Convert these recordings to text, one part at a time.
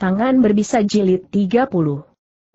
Tangan berbisa jilid 30.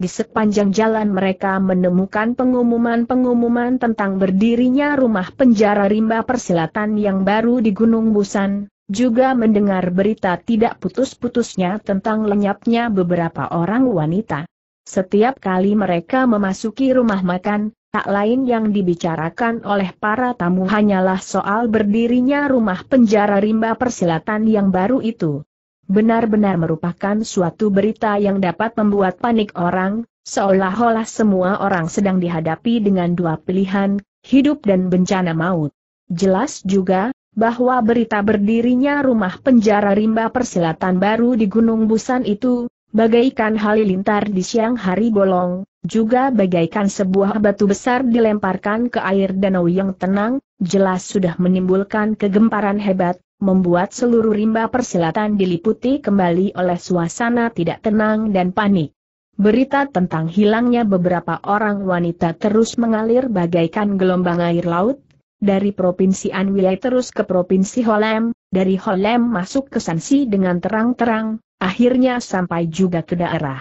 Di sepanjang jalan mereka menemukan pengumuman-pengumuman tentang berdirinya rumah penjara rimba persilatan yang baru di Gunung Busan, juga mendengar berita tidak putus-putusnya tentang lenyapnya beberapa orang wanita. Setiap kali mereka memasuki rumah makan, tak lain yang dibicarakan oleh para tamu hanyalah soal berdirinya rumah penjara rimba persilatan yang baru itu benar-benar merupakan suatu berita yang dapat membuat panik orang, seolah-olah semua orang sedang dihadapi dengan dua pilihan, hidup dan bencana maut. Jelas juga, bahwa berita berdirinya rumah penjara rimba persilatan baru di Gunung Busan itu, bagaikan halilintar di siang hari bolong, juga bagaikan sebuah batu besar dilemparkan ke air danau yang tenang, jelas sudah menimbulkan kegemparan hebat, membuat seluruh rimba persilatan diliputi kembali oleh suasana tidak tenang dan panik. Berita tentang hilangnya beberapa orang wanita terus mengalir bagaikan gelombang air laut, dari Provinsi Anwilai terus ke Provinsi Holem, dari Holem masuk ke Sansi dengan terang-terang, akhirnya sampai juga ke daerah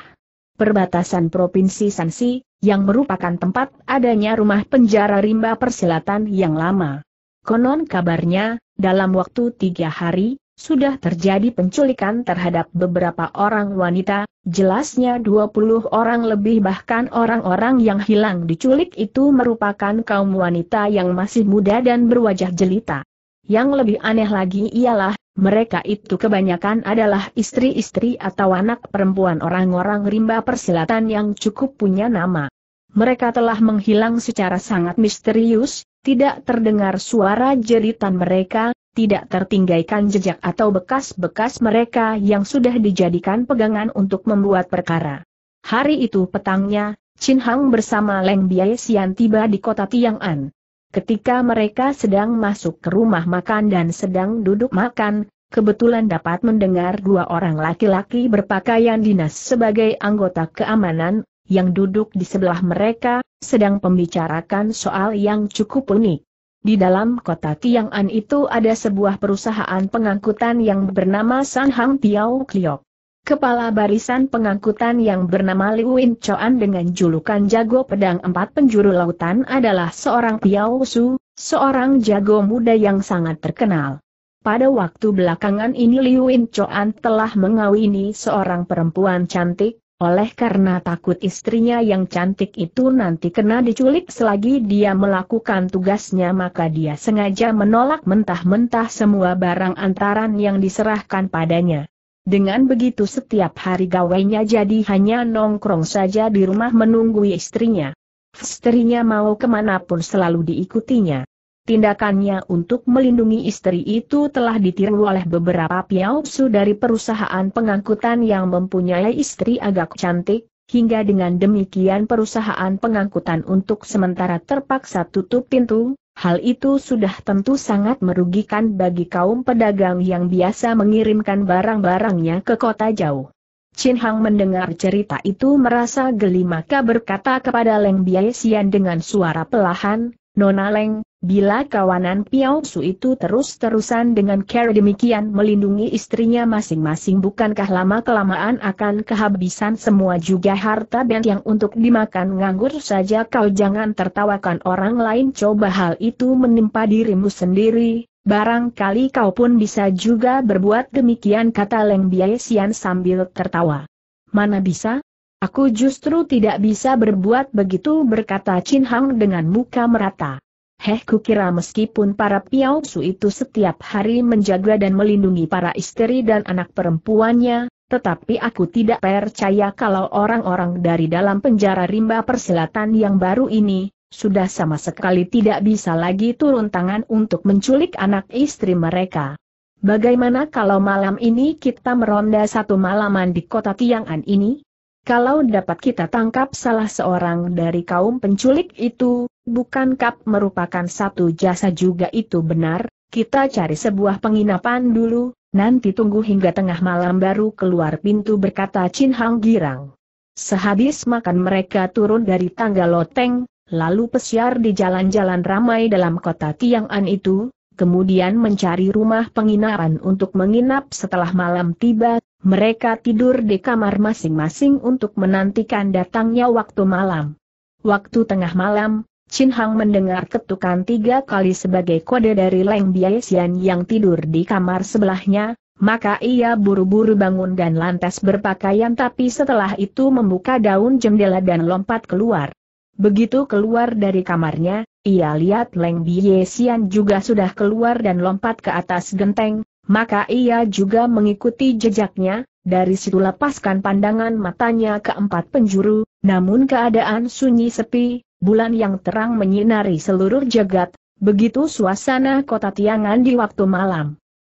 perbatasan Provinsi Sansi, yang merupakan tempat adanya rumah penjara rimba persilatan yang lama. Konon kabarnya, dalam waktu tiga hari, sudah terjadi penculikan terhadap beberapa orang wanita, jelasnya 20 orang lebih bahkan orang-orang yang hilang diculik itu merupakan kaum wanita yang masih muda dan berwajah jelita. Yang lebih aneh lagi ialah, mereka itu kebanyakan adalah istri-istri atau anak perempuan orang-orang rimba persilatan yang cukup punya nama. Mereka telah menghilang secara sangat misterius, tidak terdengar suara jeritan mereka, tidak tertinggalkan jejak atau bekas-bekas mereka yang sudah dijadikan pegangan untuk membuat perkara. Hari itu petangnya, Chin Hang bersama Leng Biai Xian tiba di kota Tiang'an. Ketika mereka sedang masuk ke rumah makan dan sedang duduk makan, kebetulan dapat mendengar dua orang laki-laki berpakaian dinas sebagai anggota keamanan, yang duduk di sebelah mereka, sedang membicarakan soal yang cukup unik. Di dalam kota Tiang'an itu ada sebuah perusahaan pengangkutan yang bernama San Hang Piao Kliok. Kepala barisan pengangkutan yang bernama Liu Win Choan dengan julukan jago pedang empat penjuru lautan adalah seorang Piao Su, seorang jago muda yang sangat terkenal. Pada waktu belakangan ini Liu Win Choan telah mengawini seorang perempuan cantik, oleh karena takut istrinya yang cantik itu nanti kena diculik selagi dia melakukan tugasnya maka dia sengaja menolak mentah-mentah semua barang antaran yang diserahkan padanya. Dengan begitu setiap hari gawainya jadi hanya nongkrong saja di rumah menunggu istrinya. Istrinya mau kemanapun selalu diikutinya. Tindakannya untuk melindungi istri itu telah ditiru oleh beberapa piausu dari perusahaan pengangkutan yang mempunyai istri agak cantik, hingga dengan demikian perusahaan pengangkutan untuk sementara terpaksa tutup pintu, hal itu sudah tentu sangat merugikan bagi kaum pedagang yang biasa mengirimkan barang-barangnya ke kota jauh. Chin Hang mendengar cerita itu merasa geli maka berkata kepada Leng Biaisian dengan suara pelahan, Nona Leng, Bila kawanan Piao Su itu terus-terusan dengan care demikian melindungi istrinya masing-masing bukankah lama-kelamaan akan kehabisan semua juga harta bent yang untuk dimakan nganggur saja kau jangan tertawakan orang lain coba hal itu menimpa dirimu sendiri, barangkali kau pun bisa juga berbuat demikian kata Leng Biai sambil tertawa. Mana bisa? Aku justru tidak bisa berbuat begitu berkata Chin Hang dengan muka merata. Heh kukira meskipun para piausu itu setiap hari menjaga dan melindungi para istri dan anak perempuannya, tetapi aku tidak percaya kalau orang-orang dari dalam penjara rimba perselatan yang baru ini, sudah sama sekali tidak bisa lagi turun tangan untuk menculik anak istri mereka. Bagaimana kalau malam ini kita meronda satu malaman di kota Tiang'an ini? Kalau dapat kita tangkap salah seorang dari kaum penculik itu, bukan kap merupakan satu jasa juga itu benar, kita cari sebuah penginapan dulu, nanti tunggu hingga tengah malam baru keluar pintu berkata Chin Hang Girang. Sehabis makan mereka turun dari tangga loteng, lalu pesiar di jalan-jalan ramai dalam kota Tiang'an itu, kemudian mencari rumah penginapan untuk menginap setelah malam tiba, mereka tidur di kamar masing-masing untuk menantikan datangnya waktu malam. Waktu tengah malam, Chin Hang mendengar ketukan tiga kali sebagai kode dari Leng Biaisian yang tidur di kamar sebelahnya, maka ia buru-buru bangun dan lantas berpakaian tapi setelah itu membuka daun jendela dan lompat keluar. Begitu keluar dari kamarnya, ia lihat Leng Bie Xian juga sudah keluar dan lompat ke atas genteng, maka ia juga mengikuti jejaknya, dari situ lepaskan pandangan matanya ke empat penjuru, namun keadaan sunyi sepi, bulan yang terang menyinari seluruh jagat, begitu suasana kota Tiangan di waktu malam.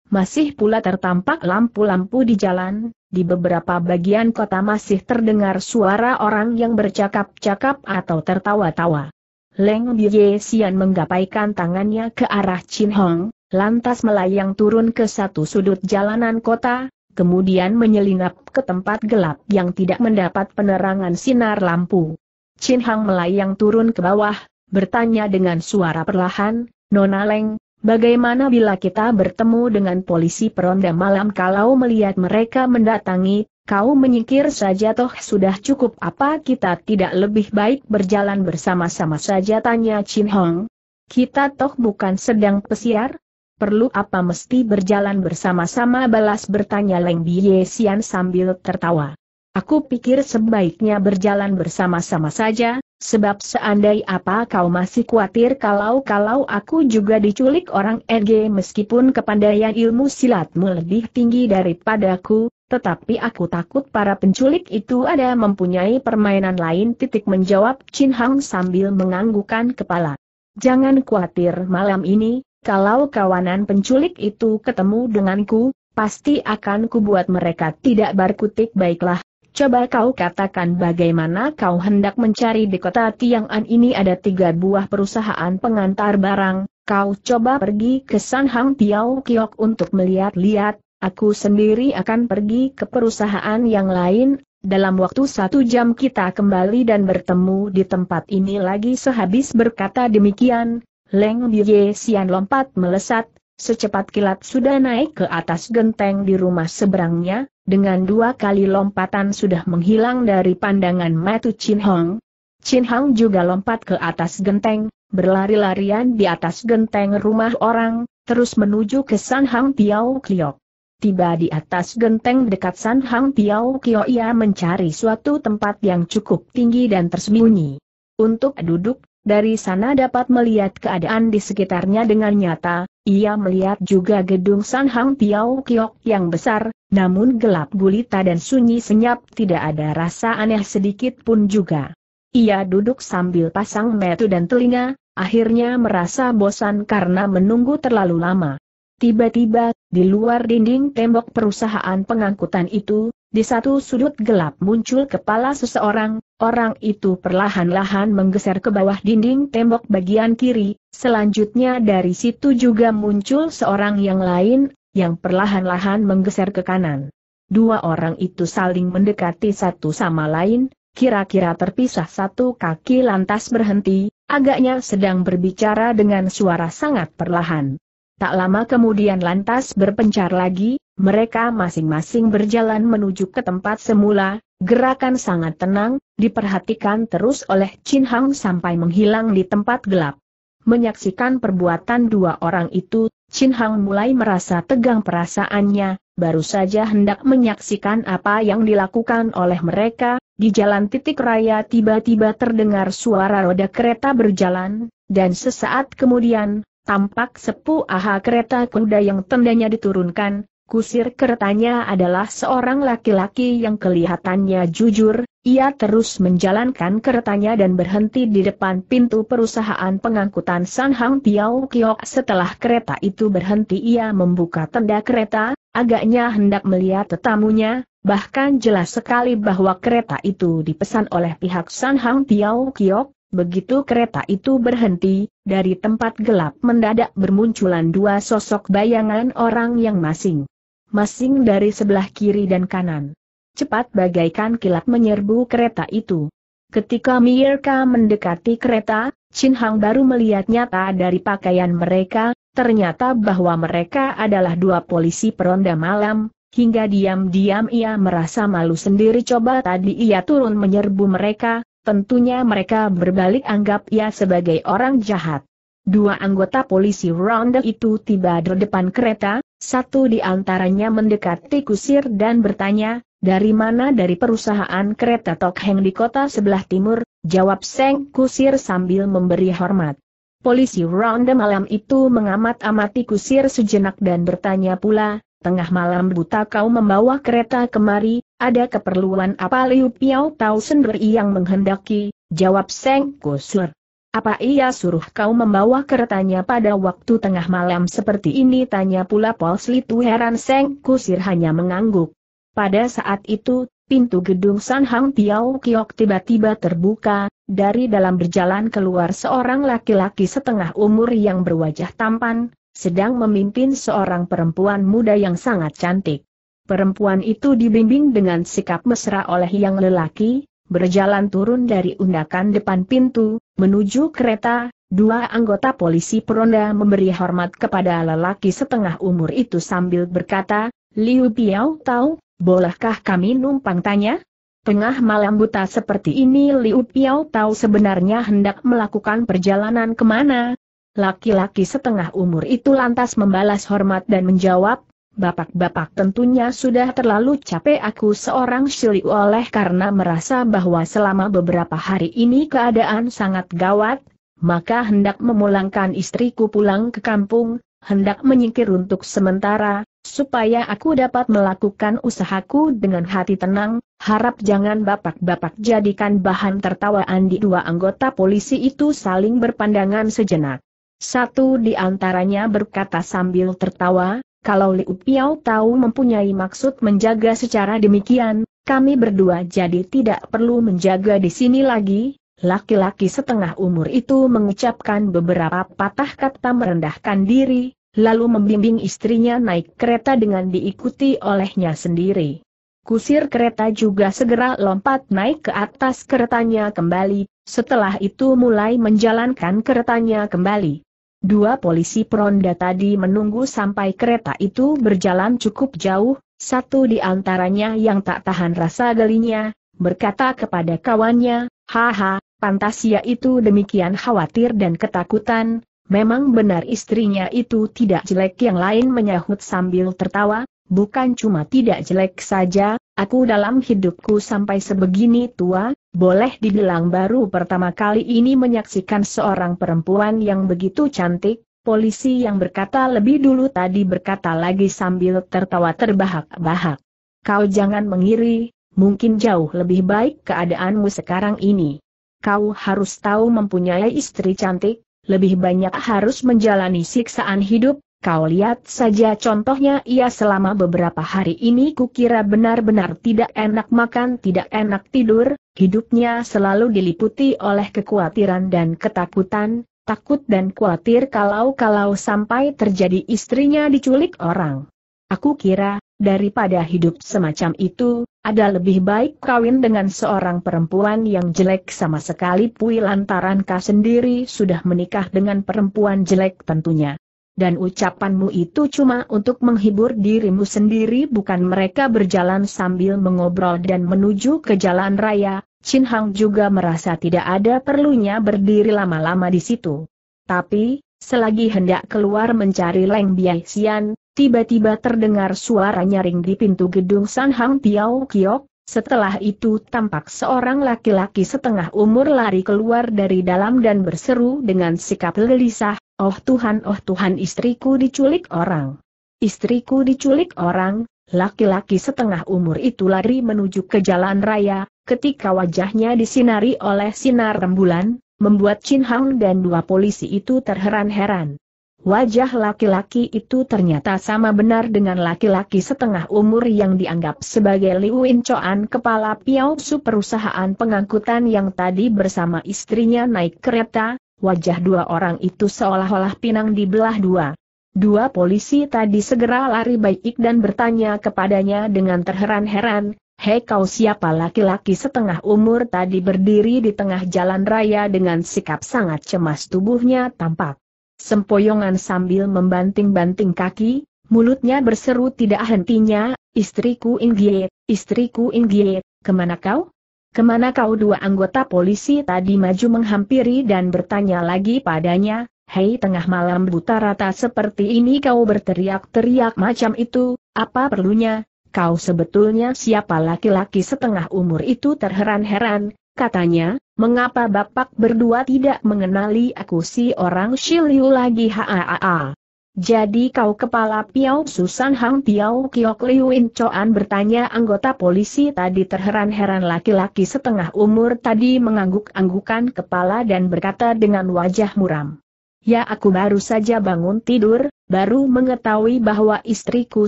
Masih pula tertampak lampu-lampu di jalan, di beberapa bagian kota masih terdengar suara orang yang bercakap-cakap atau tertawa-tawa. Leng Bie Xian menggapaikan tangannya ke arah Chin Hong, lantas melayang turun ke satu sudut jalanan kota, kemudian menyelinap ke tempat gelap yang tidak mendapat penerangan sinar lampu. Chin Hong melayang turun ke bawah, bertanya dengan suara perlahan, Nona Leng, Bagaimana bila kita bertemu dengan polisi peronda malam kalau melihat mereka mendatangi, kau menyingkir saja toh sudah cukup apa kita tidak lebih baik berjalan bersama-sama saja tanya Chin Hong. Kita toh bukan sedang pesiar? Perlu apa mesti berjalan bersama-sama balas bertanya Leng Bie Xian sambil tertawa. Aku pikir sebaiknya berjalan bersama-sama saja, Sebab seandai apa kau masih khawatir kalau-kalau aku juga diculik orang NG meskipun kepandaian ilmu silatmu lebih tinggi daripadaku, tetapi aku takut para penculik itu ada mempunyai permainan lain titik menjawab Chin Hang sambil menganggukkan kepala. Jangan khawatir malam ini, kalau kawanan penculik itu ketemu denganku, pasti akan kubuat mereka tidak berkutik baiklah, Coba kau katakan bagaimana kau hendak mencari di kota Tiang'an ini ada tiga buah perusahaan pengantar barang, kau coba pergi ke Sanhang Tiao Kiok untuk melihat-lihat, aku sendiri akan pergi ke perusahaan yang lain, dalam waktu satu jam kita kembali dan bertemu di tempat ini lagi sehabis berkata demikian, Leng Biye Sian lompat melesat, Secepat kilat sudah naik ke atas genteng di rumah seberangnya, dengan dua kali lompatan sudah menghilang dari pandangan Matu Chin Hong. Chin Hong juga lompat ke atas genteng, berlari-larian di atas genteng rumah orang, terus menuju ke San Hang Piao Kliok. Tiba di atas genteng dekat San Hang Piao Kio ia mencari suatu tempat yang cukup tinggi dan tersembunyi. Untuk duduk, dari sana dapat melihat keadaan di sekitarnya dengan nyata, ia melihat juga gedung San Hang Piao Kiok yang besar, namun gelap gulita dan sunyi senyap tidak ada rasa aneh sedikit pun juga. Ia duduk sambil pasang metu dan telinga, akhirnya merasa bosan karena menunggu terlalu lama. Tiba-tiba, di luar dinding tembok perusahaan pengangkutan itu, di satu sudut gelap muncul kepala seseorang, orang itu perlahan-lahan menggeser ke bawah dinding tembok bagian kiri, selanjutnya dari situ juga muncul seorang yang lain, yang perlahan-lahan menggeser ke kanan. Dua orang itu saling mendekati satu sama lain, kira-kira terpisah satu kaki lantas berhenti, agaknya sedang berbicara dengan suara sangat perlahan. Tak lama kemudian lantas berpencar lagi, mereka masing-masing berjalan menuju ke tempat semula, gerakan sangat tenang, diperhatikan terus oleh Chin Hang sampai menghilang di tempat gelap. Menyaksikan perbuatan dua orang itu, Chin Hang mulai merasa tegang perasaannya, baru saja hendak menyaksikan apa yang dilakukan oleh mereka, di jalan titik raya tiba-tiba terdengar suara roda kereta berjalan, dan sesaat kemudian, Tampak sepu aha kereta kuda yang tendanya diturunkan, kusir keretanya adalah seorang laki-laki yang kelihatannya jujur, ia terus menjalankan keretanya dan berhenti di depan pintu perusahaan pengangkutan Sanhang Piao Kiok setelah kereta itu berhenti ia membuka tenda kereta, agaknya hendak melihat tetamunya, bahkan jelas sekali bahwa kereta itu dipesan oleh pihak Sanhang Piao Kiok, Begitu kereta itu berhenti, dari tempat gelap mendadak bermunculan dua sosok bayangan orang yang masing. Masing dari sebelah kiri dan kanan. Cepat bagaikan kilat menyerbu kereta itu. Ketika Mirka mendekati kereta, Chin Hang baru melihat nyata dari pakaian mereka, ternyata bahwa mereka adalah dua polisi peronda malam, hingga diam-diam ia merasa malu sendiri coba tadi ia turun menyerbu mereka, tentunya mereka berbalik anggap ia sebagai orang jahat. Dua anggota polisi ronde itu tiba di depan kereta, satu di antaranya mendekati kusir dan bertanya, dari mana dari perusahaan kereta Tokheng di kota sebelah timur, jawab Seng Kusir sambil memberi hormat. Polisi ronde malam itu mengamat-amati kusir sejenak dan bertanya pula, Tengah malam buta kau membawa kereta kemari, ada keperluan apa Liu Piao Tau sendiri yang menghendaki, jawab Seng Kusur. Apa ia suruh kau membawa keretanya pada waktu tengah malam seperti ini tanya pula Polslitu heran Seng Kusir hanya mengangguk. Pada saat itu, pintu gedung San Hang Piao Kiok tiba-tiba terbuka, dari dalam berjalan keluar seorang laki-laki setengah umur yang berwajah tampan, sedang memimpin seorang perempuan muda yang sangat cantik. Perempuan itu dibimbing dengan sikap mesra oleh yang lelaki, berjalan turun dari undakan depan pintu, menuju kereta, dua anggota polisi peronda memberi hormat kepada lelaki setengah umur itu sambil berkata, Liu Piao tahu, bolehkah kami numpang tanya? Tengah malam buta seperti ini Liu Piao tahu sebenarnya hendak melakukan perjalanan kemana, Laki-laki setengah umur itu lantas membalas hormat dan menjawab, Bapak-bapak tentunya sudah terlalu capek aku seorang syuli oleh karena merasa bahwa selama beberapa hari ini keadaan sangat gawat, maka hendak memulangkan istriku pulang ke kampung, hendak menyingkir untuk sementara, supaya aku dapat melakukan usahaku dengan hati tenang, harap jangan bapak-bapak jadikan bahan tertawaan di dua anggota polisi itu saling berpandangan sejenak. Satu di antaranya berkata sambil tertawa, kalau Liu Piao tahu mempunyai maksud menjaga secara demikian, kami berdua jadi tidak perlu menjaga di sini lagi. Laki-laki setengah umur itu mengucapkan beberapa patah kata merendahkan diri, lalu membimbing istrinya naik kereta dengan diikuti olehnya sendiri. Kusir kereta juga segera lompat naik ke atas keretanya kembali, setelah itu mulai menjalankan keretanya kembali. Dua polisi peronda tadi menunggu sampai kereta itu berjalan cukup jauh, satu di antaranya yang tak tahan rasa gelinya, berkata kepada kawannya, Haha, pantas ya itu demikian khawatir dan ketakutan, memang benar istrinya itu tidak jelek yang lain menyahut sambil tertawa, bukan cuma tidak jelek saja, aku dalam hidupku sampai sebegini tua, boleh dibilang baru pertama kali ini menyaksikan seorang perempuan yang begitu cantik, polisi yang berkata lebih dulu tadi berkata lagi sambil tertawa terbahak-bahak. Kau jangan mengiri, mungkin jauh lebih baik keadaanmu sekarang ini. Kau harus tahu mempunyai istri cantik, lebih banyak harus menjalani siksaan hidup, Kau lihat saja contohnya ia selama beberapa hari ini kukira benar-benar tidak enak makan tidak enak tidur, hidupnya selalu diliputi oleh kekhawatiran dan ketakutan, takut dan khawatir kalau-kalau sampai terjadi istrinya diculik orang. Aku kira, daripada hidup semacam itu, ada lebih baik kawin dengan seorang perempuan yang jelek sama sekali pui lantaran kau sendiri sudah menikah dengan perempuan jelek tentunya dan ucapanmu itu cuma untuk menghibur dirimu sendiri bukan mereka berjalan sambil mengobrol dan menuju ke jalan raya, Chin Hang juga merasa tidak ada perlunya berdiri lama-lama di situ. Tapi, selagi hendak keluar mencari Leng Biai Xian, tiba-tiba terdengar suara nyaring di pintu gedung San Hang Tiao Kiok, setelah itu tampak seorang laki-laki setengah umur lari keluar dari dalam dan berseru dengan sikap gelisah, Oh Tuhan, oh Tuhan istriku diculik orang. Istriku diculik orang, laki-laki setengah umur itu lari menuju ke jalan raya, ketika wajahnya disinari oleh sinar rembulan, membuat Chin Hang dan dua polisi itu terheran-heran. Wajah laki-laki itu ternyata sama benar dengan laki-laki setengah umur yang dianggap sebagai Liu Incoan kepala Piao Su perusahaan pengangkutan yang tadi bersama istrinya naik kereta, Wajah dua orang itu seolah-olah pinang dibelah dua. Dua polisi tadi segera lari baik dan bertanya kepadanya dengan terheran-heran, Hei kau siapa laki-laki setengah umur tadi berdiri di tengah jalan raya dengan sikap sangat cemas tubuhnya tampak. Sempoyongan sambil membanting-banting kaki, mulutnya berseru tidak hentinya, istriku Inggie, istriku Inggie, kemana kau? Kemana kau dua anggota polisi tadi maju menghampiri dan bertanya lagi padanya, Hei tengah malam buta rata seperti ini kau berteriak-teriak macam itu, apa perlunya, kau sebetulnya siapa laki-laki setengah umur itu terheran-heran, katanya, mengapa bapak berdua tidak mengenali aku si orang Shiliu lagi haa. Jadi kau kepala piao Susan Hang Piau Kiok In Choan bertanya anggota polisi tadi terheran-heran laki-laki setengah umur tadi mengangguk-anggukan kepala dan berkata dengan wajah muram. Ya aku baru saja bangun tidur, baru mengetahui bahwa istriku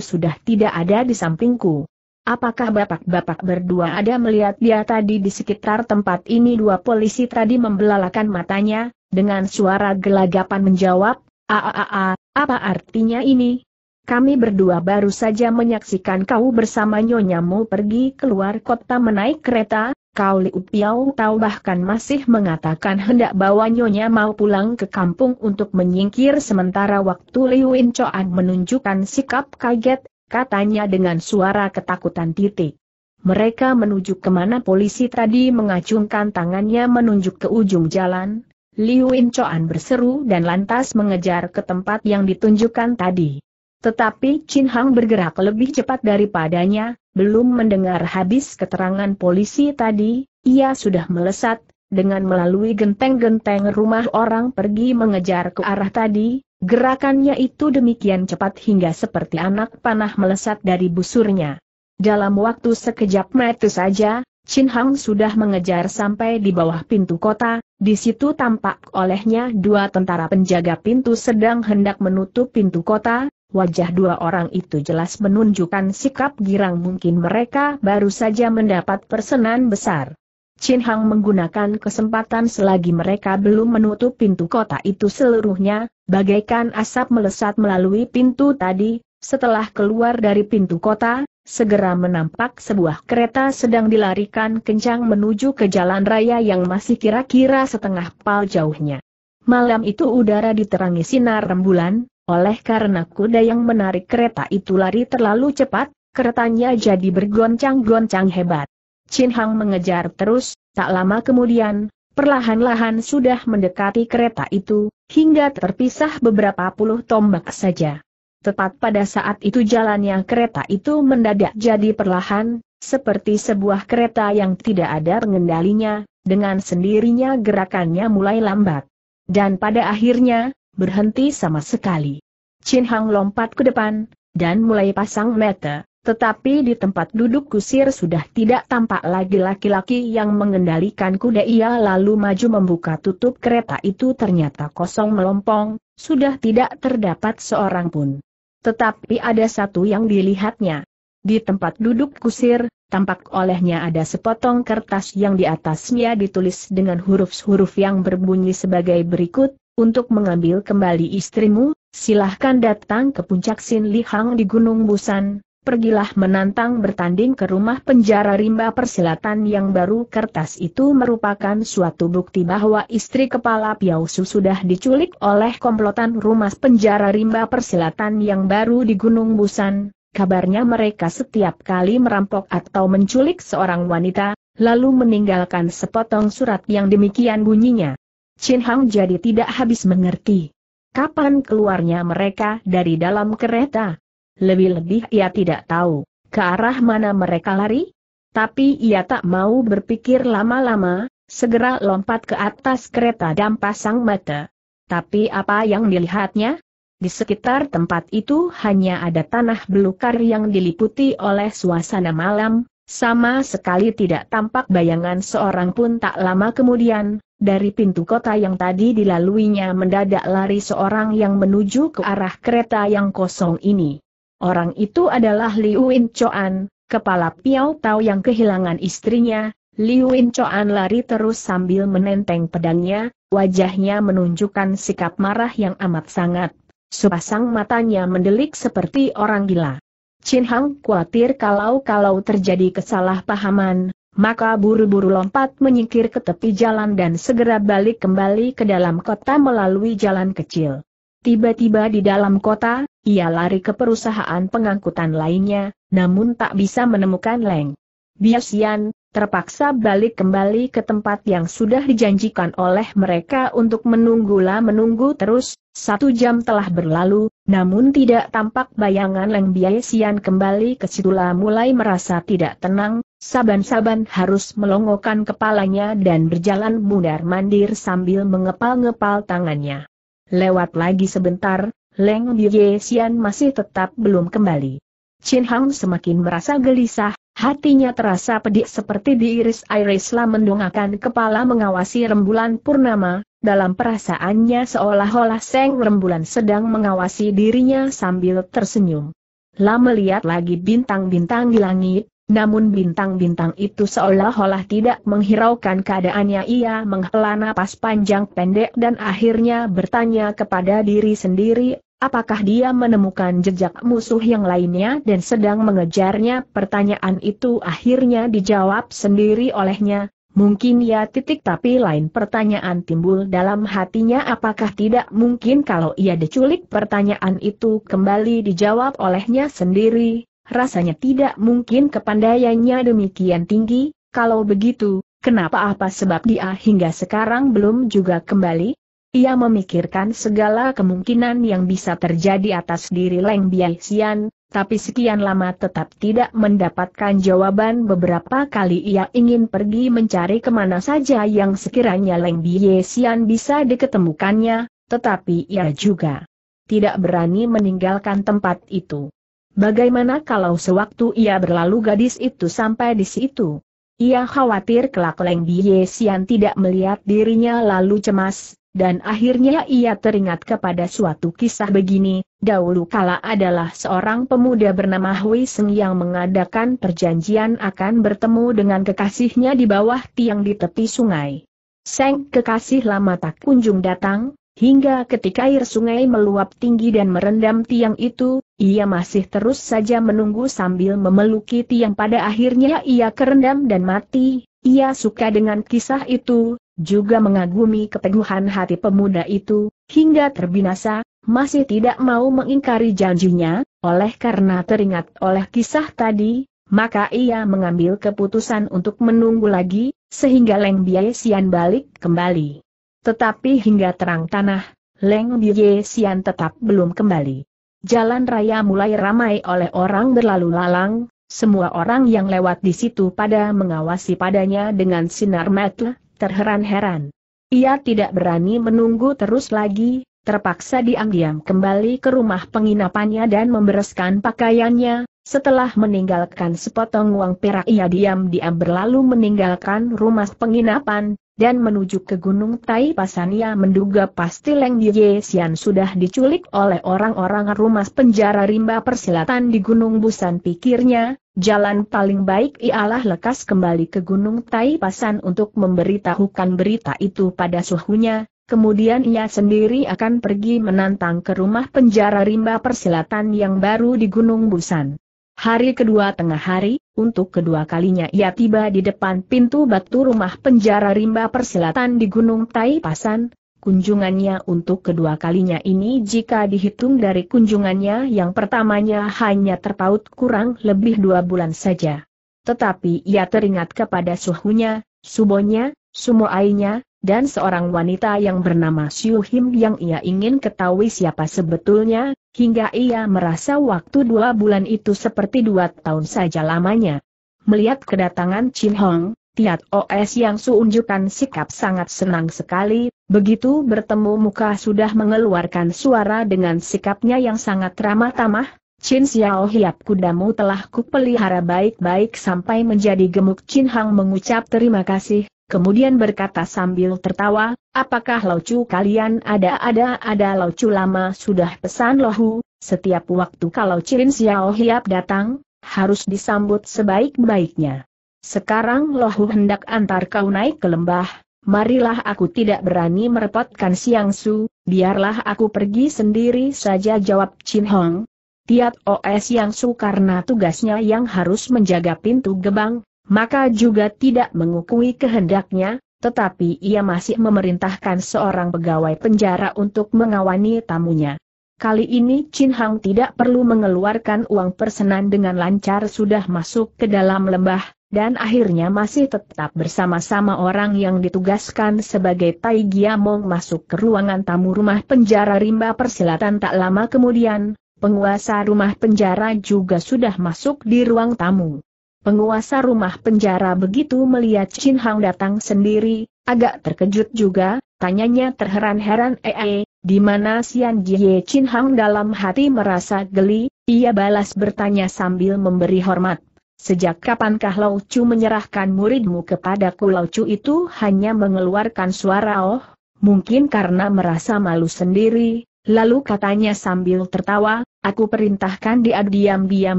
sudah tidak ada di sampingku. Apakah bapak-bapak berdua ada melihat dia tadi di sekitar tempat ini dua polisi tadi membelalakan matanya, dengan suara gelagapan menjawab, Aaaa, apa artinya ini? Kami berdua baru saja menyaksikan kau bersama Nyonya pergi keluar kota menaik kereta, kau Liupiau Piao tahu bahkan masih mengatakan hendak bawa Nyonya mau pulang ke kampung untuk menyingkir sementara waktu Liu Incoan menunjukkan sikap kaget, katanya dengan suara ketakutan titik. Mereka menuju kemana polisi tadi mengacungkan tangannya menunjuk ke ujung jalan, Liu In berseru dan lantas mengejar ke tempat yang ditunjukkan tadi. Tetapi Chin Hang bergerak lebih cepat daripadanya, belum mendengar habis keterangan polisi tadi, ia sudah melesat, dengan melalui genteng-genteng rumah orang pergi mengejar ke arah tadi, gerakannya itu demikian cepat hingga seperti anak panah melesat dari busurnya. Dalam waktu sekejap mata saja, Chin Hang sudah mengejar sampai di bawah pintu kota, di situ tampak olehnya dua tentara penjaga pintu sedang hendak menutup pintu kota, wajah dua orang itu jelas menunjukkan sikap girang mungkin mereka baru saja mendapat persenan besar. Chin Hang menggunakan kesempatan selagi mereka belum menutup pintu kota itu seluruhnya, bagaikan asap melesat melalui pintu tadi, setelah keluar dari pintu kota, segera menampak sebuah kereta sedang dilarikan kencang menuju ke jalan raya yang masih kira-kira setengah pal jauhnya. Malam itu udara diterangi sinar rembulan, oleh karena kuda yang menarik kereta itu lari terlalu cepat, keretanya jadi bergoncang-goncang hebat. Chin Hang mengejar terus, tak lama kemudian, perlahan-lahan sudah mendekati kereta itu, hingga terpisah beberapa puluh tombak saja. Tepat pada saat itu jalannya kereta itu mendadak jadi perlahan, seperti sebuah kereta yang tidak ada pengendalinya, dengan sendirinya gerakannya mulai lambat. Dan pada akhirnya, berhenti sama sekali. Chin Hang lompat ke depan, dan mulai pasang mata, tetapi di tempat duduk kusir sudah tidak tampak lagi laki-laki yang mengendalikan kuda ia lalu maju membuka tutup kereta itu ternyata kosong melompong, sudah tidak terdapat seorang pun. Tetapi ada satu yang dilihatnya. Di tempat duduk kusir, tampak olehnya ada sepotong kertas yang di atasnya ditulis dengan huruf-huruf yang berbunyi sebagai berikut, untuk mengambil kembali istrimu, silahkan datang ke puncak Sin Lihang di Gunung Busan, pergilah menantang bertanding ke rumah penjara rimba persilatan yang baru kertas itu merupakan suatu bukti bahwa istri kepala Piausu sudah diculik oleh komplotan rumah penjara rimba persilatan yang baru di Gunung Busan. Kabarnya mereka setiap kali merampok atau menculik seorang wanita, lalu meninggalkan sepotong surat yang demikian bunyinya. Chin Hang jadi tidak habis mengerti. Kapan keluarnya mereka dari dalam kereta? Lebih-lebih ia tidak tahu ke arah mana mereka lari. Tapi ia tak mau berpikir lama-lama, segera lompat ke atas kereta dan pasang mata. Tapi apa yang dilihatnya? Di sekitar tempat itu hanya ada tanah belukar yang diliputi oleh suasana malam, sama sekali tidak tampak bayangan seorang pun tak lama kemudian, dari pintu kota yang tadi dilaluinya mendadak lari seorang yang menuju ke arah kereta yang kosong ini. Orang itu adalah Liu Win Choan, kepala piao tao yang kehilangan istrinya, Liu Win Choan lari terus sambil menenteng pedangnya, wajahnya menunjukkan sikap marah yang amat sangat. Sepasang matanya mendelik seperti orang gila. Chin Hang khawatir kalau-kalau terjadi kesalahpahaman, maka buru-buru lompat menyingkir ke tepi jalan dan segera balik kembali ke dalam kota melalui jalan kecil. Tiba-tiba di dalam kota, ia lari ke perusahaan pengangkutan lainnya, namun tak bisa menemukan Leng. Biasian, terpaksa balik kembali ke tempat yang sudah dijanjikan oleh mereka untuk menunggulah menunggu terus, satu jam telah berlalu, namun tidak tampak bayangan Leng Biasian kembali ke situlah mulai merasa tidak tenang, saban-saban harus melongokkan kepalanya dan berjalan mundar-mandir sambil mengepal-ngepal tangannya. Lewat lagi sebentar, Leng Ye Xian masih tetap belum kembali. Chin Hang semakin merasa gelisah, hatinya terasa pedih seperti diiris-iris lah mendongakkan kepala mengawasi rembulan purnama, dalam perasaannya seolah-olah Seng Rembulan sedang mengawasi dirinya sambil tersenyum. Lah melihat lagi bintang-bintang di langit, namun bintang-bintang itu seolah-olah tidak menghiraukan keadaannya ia menghela napas panjang pendek dan akhirnya bertanya kepada diri sendiri, apakah dia menemukan jejak musuh yang lainnya dan sedang mengejarnya pertanyaan itu akhirnya dijawab sendiri olehnya, Mungkin ya titik tapi lain pertanyaan timbul dalam hatinya apakah tidak mungkin kalau ia diculik pertanyaan itu kembali dijawab olehnya sendiri, Rasanya tidak mungkin kepandaiannya demikian tinggi, kalau begitu, kenapa apa sebab dia hingga sekarang belum juga kembali? Ia memikirkan segala kemungkinan yang bisa terjadi atas diri Leng Biaxian, tapi sekian lama tetap tidak mendapatkan jawaban beberapa kali ia ingin pergi mencari kemana saja yang sekiranya Leng Biaxian bisa diketemukannya, tetapi ia juga tidak berani meninggalkan tempat itu. Bagaimana kalau sewaktu ia berlalu gadis itu sampai di situ? Ia khawatir kelak Leng Bie Sian tidak melihat dirinya lalu cemas, dan akhirnya ia teringat kepada suatu kisah begini, dahulu kala adalah seorang pemuda bernama Hui Seng yang mengadakan perjanjian akan bertemu dengan kekasihnya di bawah tiang di tepi sungai. Seng kekasih lama tak kunjung datang, Hingga ketika air sungai meluap tinggi dan merendam tiang itu, ia masih terus saja menunggu sambil memeluki tiang pada akhirnya ia kerendam dan mati, ia suka dengan kisah itu, juga mengagumi keteguhan hati pemuda itu, hingga terbinasa, masih tidak mau mengingkari janjinya, oleh karena teringat oleh kisah tadi, maka ia mengambil keputusan untuk menunggu lagi, sehingga Leng Biai balik kembali. Tetapi hingga terang tanah, Leng Bie Sian tetap belum kembali. Jalan raya mulai ramai oleh orang berlalu lalang, semua orang yang lewat di situ pada mengawasi padanya dengan sinar mata, terheran-heran. Ia tidak berani menunggu terus lagi, terpaksa diam-diam kembali ke rumah penginapannya dan membereskan pakaiannya, setelah meninggalkan sepotong uang perak ia diam-diam berlalu meninggalkan rumah penginapan, dan menuju ke Gunung Tai Pasania menduga pasti Leng Ye Xian sudah diculik oleh orang-orang rumah penjara rimba persilatan di Gunung Busan pikirnya, jalan paling baik ialah lekas kembali ke Gunung Tai Pasan untuk memberitahukan berita itu pada suhunya, kemudian ia sendiri akan pergi menantang ke rumah penjara rimba persilatan yang baru di Gunung Busan. Hari kedua tengah hari, untuk kedua kalinya ia tiba di depan pintu batu rumah penjara rimba persilatan di Gunung Taipasan. Kunjungannya untuk kedua kalinya ini jika dihitung dari kunjungannya yang pertamanya hanya terpaut kurang lebih dua bulan saja. Tetapi ia teringat kepada suhunya, subonya, sumoainya, dan seorang wanita yang bernama Xiu Him yang ia ingin ketahui siapa sebetulnya, hingga ia merasa waktu dua bulan itu seperti dua tahun saja lamanya. Melihat kedatangan Chin Hong, Tiat OS yang suunjukkan sikap sangat senang sekali, begitu bertemu muka sudah mengeluarkan suara dengan sikapnya yang sangat ramah tamah, Chin Xiao Hiap kudamu telah kupelihara baik-baik sampai menjadi gemuk Chin Hang mengucap terima kasih, kemudian berkata sambil tertawa, apakah laucu kalian ada-ada-ada laucu lama sudah pesan lohu, setiap waktu kalau Cirin Xiao Hiap datang, harus disambut sebaik-baiknya. Sekarang lohu hendak antar kau naik ke lembah, marilah aku tidak berani merepotkan Siang Su, biarlah aku pergi sendiri saja jawab Chin Hong. Tiat OS Yang Su karena tugasnya yang harus menjaga pintu gebang, maka juga tidak mengukui kehendaknya, tetapi ia masih memerintahkan seorang pegawai penjara untuk mengawani tamunya. Kali ini Chin Hang tidak perlu mengeluarkan uang persenan dengan lancar sudah masuk ke dalam lembah, dan akhirnya masih tetap bersama-sama orang yang ditugaskan sebagai Tai Giamong masuk ke ruangan tamu rumah penjara rimba persilatan tak lama kemudian, penguasa rumah penjara juga sudah masuk di ruang tamu. Penguasa rumah penjara begitu melihat Chin Hang datang sendiri, agak terkejut juga, tanyanya terheran-heran Eh, eh di mana Sian Jie Chin Hang dalam hati merasa geli, ia balas bertanya sambil memberi hormat. Sejak kapankah Lau Chu menyerahkan muridmu kepada ku Lao Chu itu hanya mengeluarkan suara oh, mungkin karena merasa malu sendiri, lalu katanya sambil tertawa, aku perintahkan dia diam-diam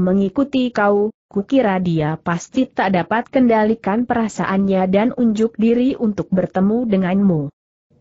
mengikuti kau, Kukira dia pasti tak dapat kendalikan perasaannya dan unjuk diri untuk bertemu denganmu.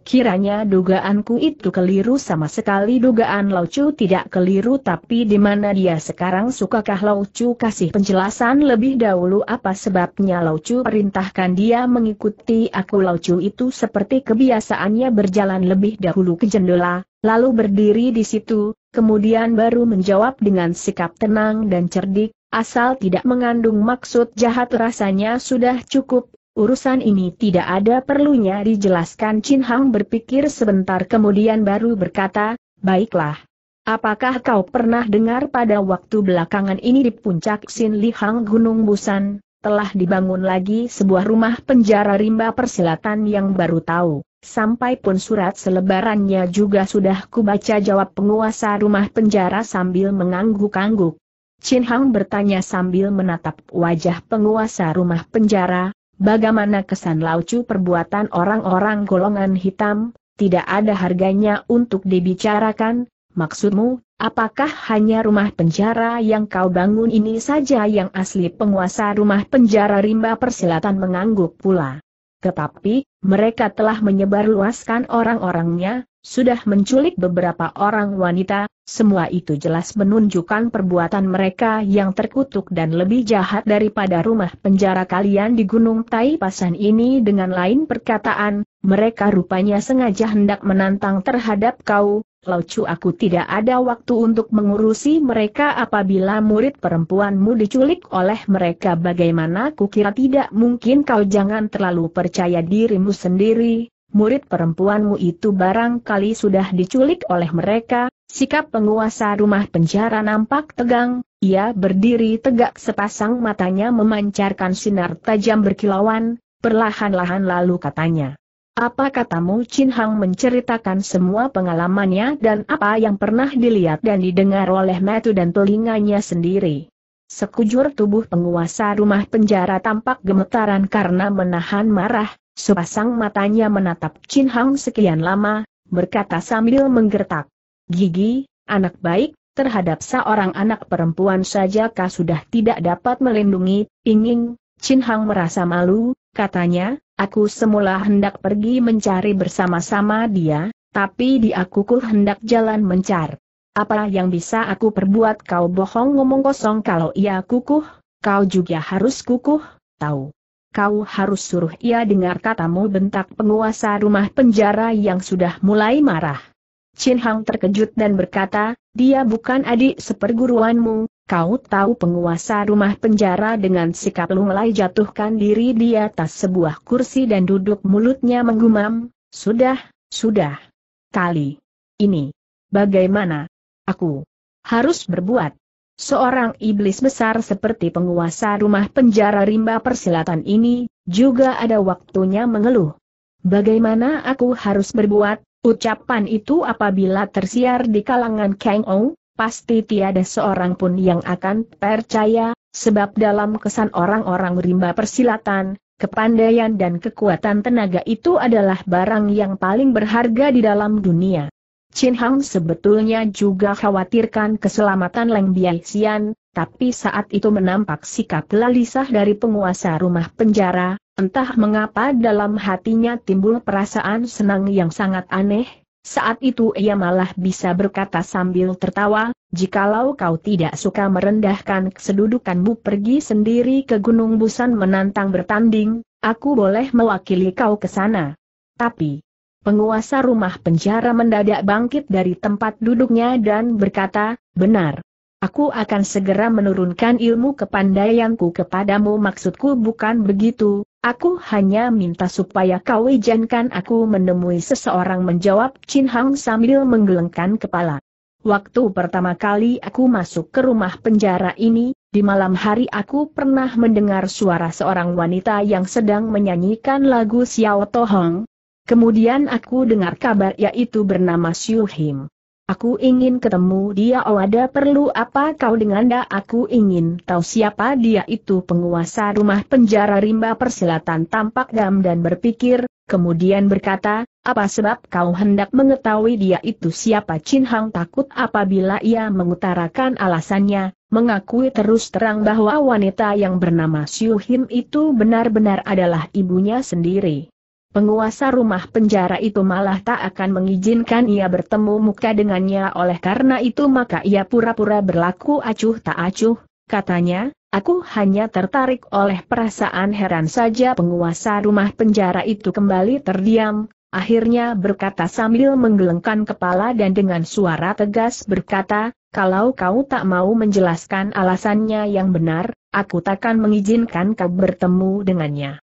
Kiranya dugaanku itu keliru sama sekali dugaan Laucu tidak keliru tapi di mana dia sekarang sukakah Laucu kasih penjelasan lebih dahulu apa sebabnya Laucu perintahkan dia mengikuti aku Laucu itu seperti kebiasaannya berjalan lebih dahulu ke jendela, lalu berdiri di situ, kemudian baru menjawab dengan sikap tenang dan cerdik, Asal tidak mengandung maksud jahat rasanya sudah cukup, urusan ini tidak ada perlunya dijelaskan Chin Hang berpikir sebentar kemudian baru berkata, baiklah. Apakah kau pernah dengar pada waktu belakangan ini di puncak Sin Li Hang Gunung Busan, telah dibangun lagi sebuah rumah penjara rimba persilatan yang baru tahu? Sampai pun surat selebarannya juga sudah kubaca jawab penguasa rumah penjara sambil mengangguk-angguk. Chin Hang bertanya sambil menatap wajah penguasa rumah penjara, bagaimana kesan laucu perbuatan orang-orang golongan hitam, tidak ada harganya untuk dibicarakan, maksudmu, apakah hanya rumah penjara yang kau bangun ini saja yang asli penguasa rumah penjara rimba persilatan mengangguk pula. Tetapi, mereka telah menyebarluaskan orang-orangnya, sudah menculik beberapa orang wanita, semua itu jelas menunjukkan perbuatan mereka yang terkutuk dan lebih jahat daripada rumah penjara kalian di Gunung Tai Pasan ini dengan lain perkataan, mereka rupanya sengaja hendak menantang terhadap kau, Laucu aku tidak ada waktu untuk mengurusi mereka apabila murid perempuanmu diculik oleh mereka bagaimana kukira tidak mungkin kau jangan terlalu percaya dirimu sendiri, murid perempuanmu itu barangkali sudah diculik oleh mereka, sikap penguasa rumah penjara nampak tegang, ia berdiri tegak sepasang matanya memancarkan sinar tajam berkilauan, perlahan-lahan lalu katanya. Apa katamu Chin Hang menceritakan semua pengalamannya dan apa yang pernah dilihat dan didengar oleh mata dan telinganya sendiri. Sekujur tubuh penguasa rumah penjara tampak gemetaran karena menahan marah, Sepasang matanya menatap Chin Hang sekian lama, berkata sambil menggertak. Gigi, anak baik, terhadap seorang anak perempuan saja kau sudah tidak dapat melindungi, ingin, Chin Hang merasa malu, katanya, aku semula hendak pergi mencari bersama-sama dia, tapi di aku kul hendak jalan mencar. Apa yang bisa aku perbuat kau bohong ngomong kosong kalau ia kukuh, kau juga harus kukuh, tahu kau harus suruh ia dengar katamu bentak penguasa rumah penjara yang sudah mulai marah. Chin Hang terkejut dan berkata, dia bukan adik seperguruanmu, kau tahu penguasa rumah penjara dengan sikap lunglai jatuhkan diri di atas sebuah kursi dan duduk mulutnya menggumam, sudah, sudah. Kali ini, bagaimana? Aku harus berbuat Seorang iblis besar seperti penguasa rumah penjara rimba persilatan ini, juga ada waktunya mengeluh. Bagaimana aku harus berbuat? Ucapan itu apabila tersiar di kalangan Kang Ong, pasti tiada seorang pun yang akan percaya, sebab dalam kesan orang-orang rimba persilatan, kepandaian dan kekuatan tenaga itu adalah barang yang paling berharga di dalam dunia. Chin Hang sebetulnya juga khawatirkan keselamatan Leng Biaxian, tapi saat itu menampak sikap lalisah dari penguasa rumah penjara, entah mengapa dalam hatinya timbul perasaan senang yang sangat aneh, saat itu ia malah bisa berkata sambil tertawa, jikalau kau tidak suka merendahkan kesedudukanmu pergi sendiri ke Gunung Busan menantang bertanding, aku boleh mewakili kau ke sana. Tapi, Penguasa rumah penjara mendadak bangkit dari tempat duduknya dan berkata, benar. Aku akan segera menurunkan ilmu kepandaianku kepadamu maksudku bukan begitu, aku hanya minta supaya kau izinkan aku menemui seseorang menjawab Chin Hang sambil menggelengkan kepala. Waktu pertama kali aku masuk ke rumah penjara ini, di malam hari aku pernah mendengar suara seorang wanita yang sedang menyanyikan lagu Xiao Tohong, Kemudian aku dengar kabar yaitu bernama Siu Him. Aku ingin ketemu dia oh ada perlu apa kau dengan dia? aku ingin tahu siapa dia itu penguasa rumah penjara rimba persilatan tampak dam dan berpikir, kemudian berkata, apa sebab kau hendak mengetahui dia itu siapa Chin Hang takut apabila ia mengutarakan alasannya, mengakui terus terang bahwa wanita yang bernama Siu Him itu benar-benar adalah ibunya sendiri. Penguasa rumah penjara itu malah tak akan mengizinkan ia bertemu muka dengannya oleh karena itu maka ia pura-pura berlaku acuh tak acuh, katanya, aku hanya tertarik oleh perasaan heran saja penguasa rumah penjara itu kembali terdiam, akhirnya berkata sambil menggelengkan kepala dan dengan suara tegas berkata, kalau kau tak mau menjelaskan alasannya yang benar, aku takkan mengizinkan kau bertemu dengannya.